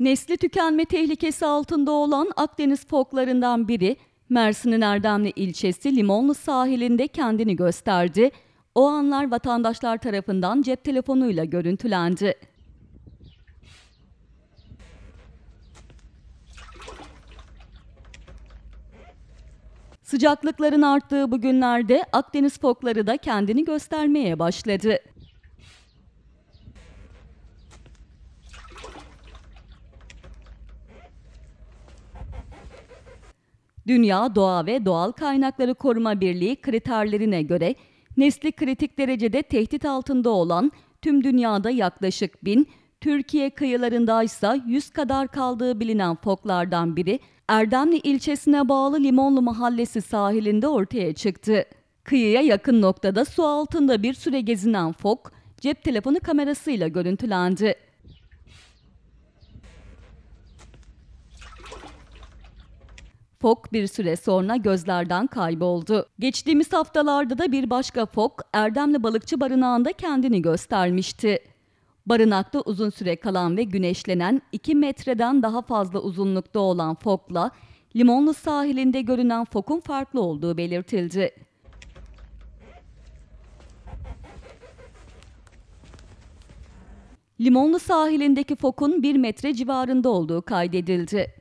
Nesli tükenme tehlikesi altında olan Akdeniz foklarından biri Mersin'in Erdemli ilçesi Limonlu sahilinde kendini gösterdi. O anlar vatandaşlar tarafından cep telefonuyla görüntülendi. Sıcaklıkların arttığı bu günlerde Akdeniz fokları da kendini göstermeye başladı. Dünya Doğa ve Doğal Kaynakları Koruma Birliği kriterlerine göre nesli kritik derecede tehdit altında olan tüm dünyada yaklaşık bin, Türkiye kıyılarında ise 100 kadar kaldığı bilinen foklardan biri Erdemli ilçesine bağlı Limonlu mahallesi sahilinde ortaya çıktı. Kıyıya yakın noktada su altında bir süre gezinen fok cep telefonu kamerasıyla görüntülendi. Fok bir süre sonra gözlerden kayboldu. Geçtiğimiz haftalarda da bir başka fok Erdemli balıkçı barınağında kendini göstermişti. Barınakta uzun süre kalan ve güneşlenen 2 metreden daha fazla uzunlukta olan fokla Limonlu sahilinde görünen fokun farklı olduğu belirtildi. Limonlu sahilindeki fokun 1 metre civarında olduğu kaydedildi.